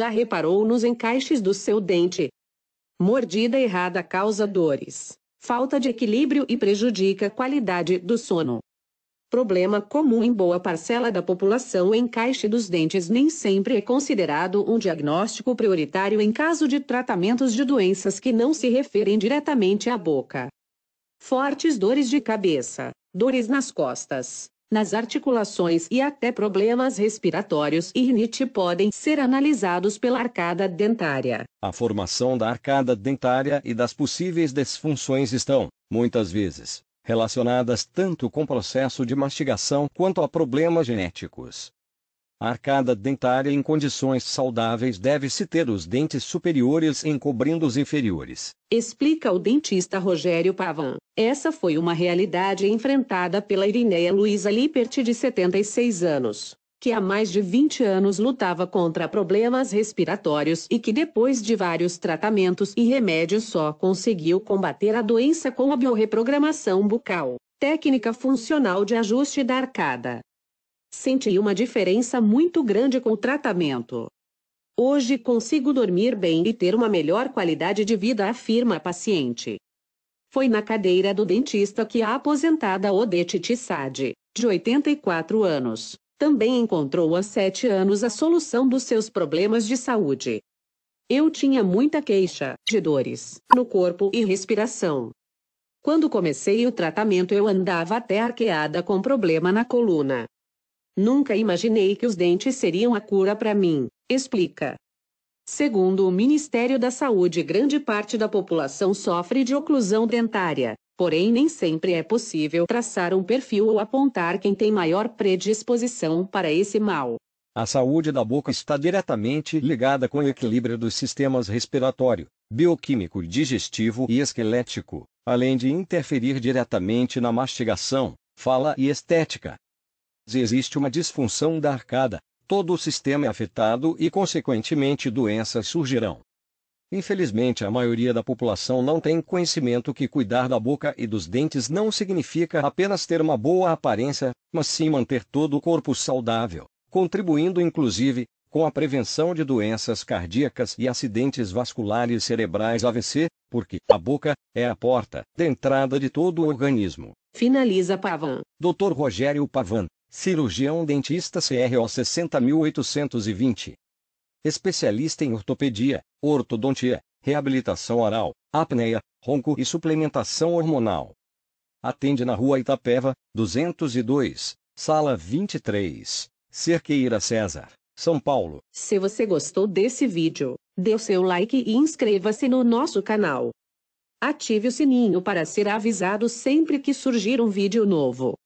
já reparou nos encaixes do seu dente. Mordida errada causa dores, falta de equilíbrio e prejudica a qualidade do sono. Problema comum em boa parcela da população, o encaixe dos dentes nem sempre é considerado um diagnóstico prioritário em caso de tratamentos de doenças que não se referem diretamente à boca. Fortes dores de cabeça, dores nas costas, nas articulações e até problemas respiratórios e rinite podem ser analisados pela arcada dentária. A formação da arcada dentária e das possíveis desfunções estão, muitas vezes, relacionadas tanto com o processo de mastigação quanto a problemas genéticos. A arcada dentária em condições saudáveis deve-se ter os dentes superiores encobrindo os inferiores. Explica o dentista Rogério Pavão. Essa foi uma realidade enfrentada pela Irineia Luiza Lippert de 76 anos, que há mais de 20 anos lutava contra problemas respiratórios e que depois de vários tratamentos e remédios só conseguiu combater a doença com a biorreprogramação bucal, técnica funcional de ajuste da arcada. Senti uma diferença muito grande com o tratamento. Hoje consigo dormir bem e ter uma melhor qualidade de vida, afirma a paciente. Foi na cadeira do dentista que a aposentada Odete Tissade, de 84 anos, também encontrou há sete anos a solução dos seus problemas de saúde. Eu tinha muita queixa de dores no corpo e respiração. Quando comecei o tratamento, eu andava até arqueada com problema na coluna, Nunca imaginei que os dentes seriam a cura para mim, explica. Segundo o Ministério da Saúde, grande parte da população sofre de oclusão dentária, porém nem sempre é possível traçar um perfil ou apontar quem tem maior predisposição para esse mal. A saúde da boca está diretamente ligada com o equilíbrio dos sistemas respiratório, bioquímico, digestivo e esquelético, além de interferir diretamente na mastigação, fala e estética. Se existe uma disfunção da arcada, todo o sistema é afetado e, consequentemente, doenças surgirão. Infelizmente, a maioria da população não tem conhecimento que cuidar da boca e dos dentes não significa apenas ter uma boa aparência, mas sim manter todo o corpo saudável, contribuindo inclusive com a prevenção de doenças cardíacas e acidentes vasculares cerebrais AVC, porque a boca é a porta de entrada de todo o organismo. Finaliza Pavan. Dr. Rogério Pavan, Cirurgião dentista CRO 60820. Especialista em ortopedia, ortodontia, reabilitação oral, apneia, ronco e suplementação hormonal. Atende na rua Itapeva, 202, sala 23, Cerqueira César, São Paulo. Se você gostou desse vídeo, dê o seu like e inscreva-se no nosso canal. Ative o sininho para ser avisado sempre que surgir um vídeo novo.